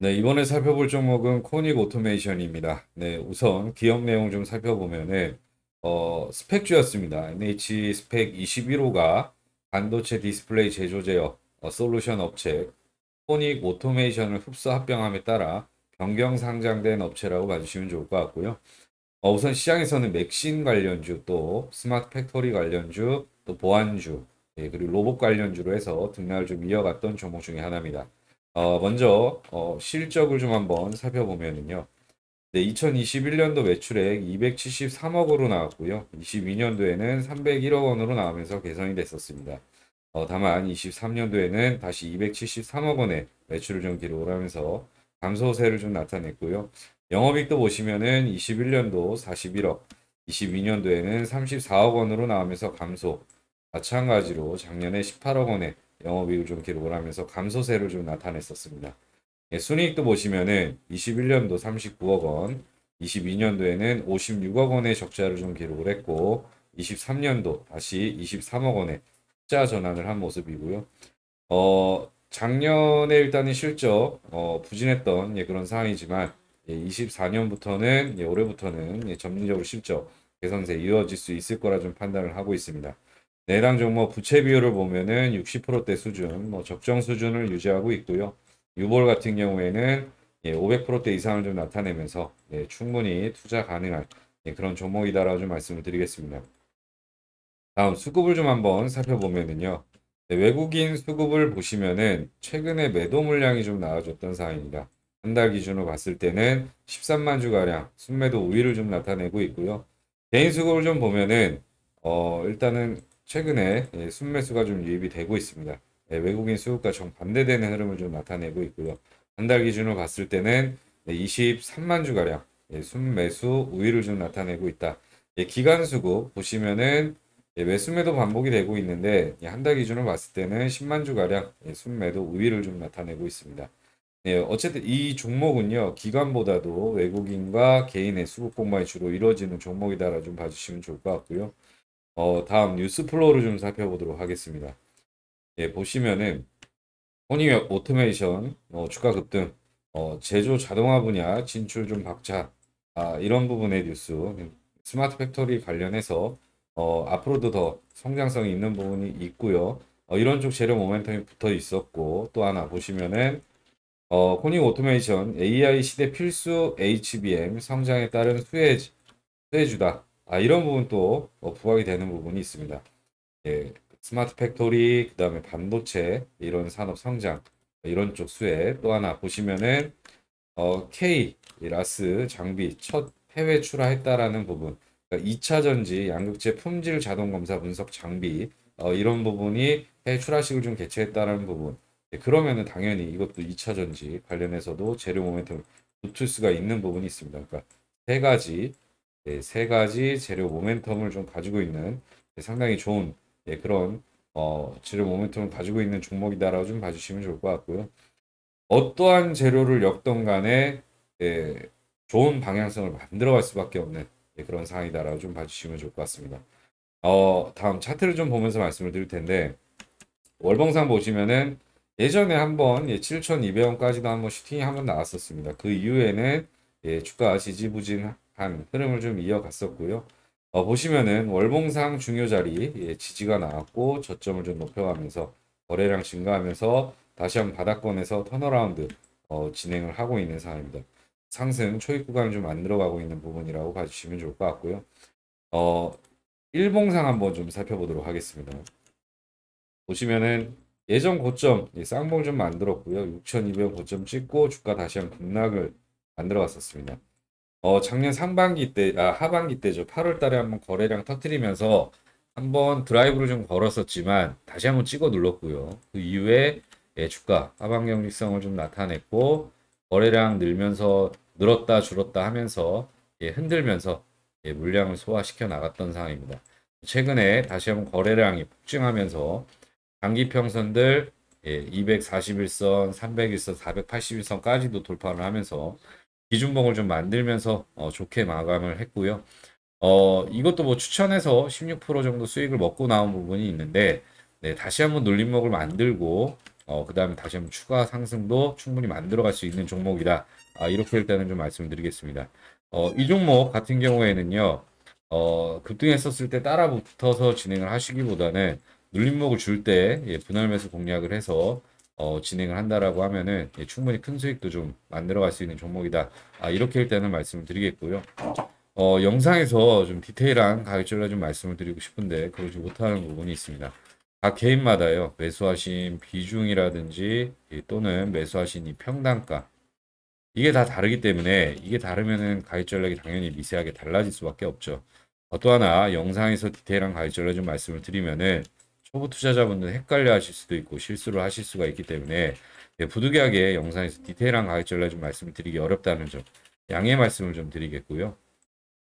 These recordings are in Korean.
네, 이번에 살펴볼 종목은 코닉 오토메이션입니다. 네, 우선 기업 내용 좀 살펴보면은 어, 스펙주였습니다. NH 스펙 21호가 반도체 디스플레이 제조제어 어, 솔루션 업체 코닉 오토메이션을 흡수 합병함에 따라 변경 상장된 업체라고 봐주시면 좋을 것 같고요. 어, 우선 시장에서는 맥신 관련주 또 스마트 팩토리 관련주 또 보안주 예, 그리고 로봇 관련주로 해서 등락을 좀 이어갔던 종목 중에 하나입니다. 어, 먼저 어, 실적을 좀 한번 살펴보면요 네, 2021년도 매출액 273억으로 나왔고요. 22년도에는 301억 원으로 나오면서 개선이 됐었습니다. 어, 다만 23년도에는 다시 273억 원의 매출을 좀 기록을 하면서 감소세를 좀 나타냈고요. 영업익도 보시면은 21년도 41억, 22년도에는 34억 원으로 나오면서 감소, 마찬가지로 작년에 18억 원의 영업이익을 좀 기록을 하면서 감소세를 좀 나타냈었습니다. 예, 순이익도 보시면은 21년도 39억 원, 22년도에는 56억 원의 적자를 좀 기록을 했고 23년도 다시 23억 원의 흑자 전환을 한 모습이고요. 어, 작년에 일단은 실적 어, 부진했던 예, 그런 상황이지만 예, 24년부터는 예, 올해부터는 예, 점진적으로 실적 개선세 이어질 수 있을 거라 좀 판단을 하고 있습니다. 내당 종목 부채 비율을 보면은 60%대 수준, 뭐 적정 수준을 유지하고 있고요. 유볼 같은 경우에는 예, 500%대 이상을 좀 나타내면서 예, 충분히 투자 가능한 예, 그런 종목이다라고 좀 말씀을 드리겠습니다. 다음 수급을 좀 한번 살펴보면은요. 네, 외국인 수급을 보시면은 최근에 매도 물량이 좀나아졌던 상황입니다. 한 달 기준으로 봤을 때는 13만 주가량 순매도 우위를 좀 나타내고 있고요. 개인 수급을 좀 보면은 어, 일단은 최근에 예, 순매수가 좀 유입이 되고 있습니다. 예, 외국인 수급과 정반대되는 흐름을 좀 나타내고 있고요. 한 달 기준으로 봤을 때는 23만 예, 주가량 예, 순매수 우위를 좀 나타내고 있다. 예, 기간 수급 보시면은 매수매도 반복이 되고 있는데 한 달 기준으로 봤을 때는 10만 주가량 순매도 우위를 좀 나타내고 있습니다. 어쨌든 이 종목은요 기간보다도 외국인과 개인의 수급 공방이 주로 이루어지는 종목이다라 좀 봐주시면 좋을 것 같고요. 어, 다음 뉴스 플로우를 좀 살펴보도록 하겠습니다. 예, 보시면은 허니 오토메이션, 어, 주가 급등, 어, 제조 자동화 분야 진출 좀 박차 아, 이런 부분의 뉴스 스마트 팩토리 관련해서 어, 앞으로도 더 성장성이 있는 부분이 있고요. 어, 이런 쪽 재료 모멘텀이 붙어 있었고 또 하나 보시면은 어, 코닝 오토메이션 AI 시대 필수 HBM 성장에 따른 수혜주다. 아, 이런 부분 또 어, 부각이 되는 부분이 있습니다. 예, 스마트 팩토리, 그 다음에 반도체, 이런 산업 성장, 이런 쪽 수에 또 하나 보시면은, 어, K, 라스 장비 첫 해외 출하했다라는 부분, 그러니까 2차 전지, 양극재 품질 자동 검사 분석 장비, 어, 이런 부분이 해외 출하식을 좀 개최했다라는 부분, 예, 그러면은 당연히 이것도 2차 전지 관련해서도 재료 모멘텀 붙을 수가 있는 부분이 있습니다. 그러니까 세 가지 예, 세 가지 재료 모멘텀을 좀 가지고 있는 예, 상당히 좋은 예, 그런 어, 재료 모멘텀을 가지고 있는 종목이다라고 좀 봐주시면 좋을 것 같고요. 어떠한 재료를 엮던 간에 예, 좋은 방향성을 만들어갈 수밖에 없는 예, 그런 상황이다라고 좀 봐주시면 좋을 것 같습니다. 어, 다음 차트를 좀 보면서 말씀을 드릴 텐데 월봉상 보시면은 예전에 한번 예, 7,200원까지도 한번 슈팅이 한번 나왔었습니다. 그 이후에는 예, 주가 지지부진 간 흐름을 좀 이어갔었고요. 어, 보시면은 월봉상 중요 자리 예, 지지가 나왔고 저점을 좀 높여가면서 거래량 증가하면서 다시 한번 바닥권에서 턴어라운드 어, 진행을 하고 있는 상황입니다. 상승 초입 구간을 좀 만들어가고 있는 부분이라고 봐주시면 좋을 것 같고요. 어, 일봉상 한번 좀 살펴보도록 하겠습니다. 보시면은 예전 고점 예, 쌍봉 좀 만들었고요. 6,200 고점 찍고 주가 다시 한번 급락을 만들어 갔었습니다. 어, 작년 상반기 때, 아, 하반기 때죠. 8월 달에 한번 거래량 터뜨리면서 한번 드라이브를 좀 걸었었지만 다시 한번 찍어 눌렀고요. 그 이후에 예, 주가 하반 경직성을 좀 나타냈고 거래량 늘면서 늘었다 줄었다 하면서 예, 흔들면서 예, 물량을 소화시켜 나갔던 상황입니다. 최근에 다시 한번 거래량이 폭증하면서 장기 평선들 예, 241선, 301선, 481선까지도 돌파를 하면서 기준봉을 좀 만들면서 어, 좋게 마감을 했고요. 어, 이것도 뭐 추천해서 16% 정도 수익을 먹고 나온 부분이 있는데 네, 다시 한번 눌림목을 만들고 어, 그 다음에 다시 한번 추가 상승도 충분히 만들어갈 수 있는 종목이다. 아, 이렇게 일단은 좀 말씀드리겠습니다. 을 어, 이 종목 같은 경우에는요. 어, 급등했었을 때 따라 붙어서 진행을 하시기보다는 눌림목을 줄때 예, 분할 매수 공략을 해서 어, 진행을 한다라고 하면은 예, 충분히 큰 수익도 좀 만들어갈 수 있는 종목이다. 아, 이렇게 일단은 말씀을 드리겠고요. 어, 영상에서 좀 디테일한 가격줄을 좀 말씀을 드리고 싶은데 그러지 못하는 부분이 있습니다. 각 개인마다요 매수하신 비중이라든지 예, 또는 매수하신 이 평단가 이게 다 다르기 때문에 이게 다르면은 가입 전략이 당연히 미세하게 달라질 수밖에 없죠. 어, 또 하나 영상에서 디테일한 가입 전략 좀 말씀을 드리면은 초보 투자자분들 헷갈려 하실 수도 있고 실수를 하실 수가 있기 때문에 예, 부득이하게 영상에서 디테일한 가격 전략 좀 말씀드리기 어렵다는 점 양해 말씀을 좀 드리겠고요.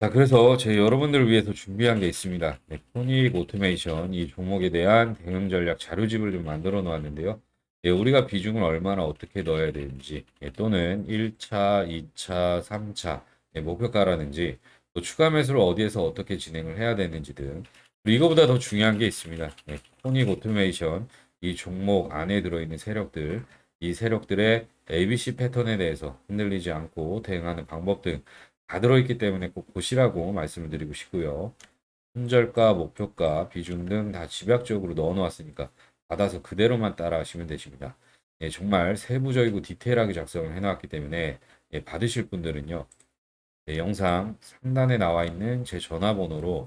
자 그래서 제 여러분들을 위해서 준비한 게 있습니다. 네, 토닉 오토메이션 이 종목에 대한 대응 전략 자료집을 좀 만들어 놓았는데요. 예, 우리가 비중을 얼마나 어떻게 넣어야 되는지 예, 또는 1차, 2차, 3차 예, 목표가라는지 또 추가 매수를 어디에서 어떻게 진행을 해야 되는지 등 이거보다 더 중요한 게 있습니다. 예, 코닉 오토메이션 이 종목 안에 들어있는 세력들 이 세력들의 ABC 패턴에 대해서 흔들리지 않고 대응하는 방법 등 다 들어있기 때문에 꼭 보시라고 말씀을 드리고 싶고요. 손절과 목표가, 비중 등 다 집약적으로 넣어놓았으니까 받아서 그대로만 따라하시면 되십니다. 예, 정말 세부적이고 디테일하게 작성을 해놨기 때문에 예, 받으실 분들은요. 예, 영상 상단에 나와 있는 제 전화번호로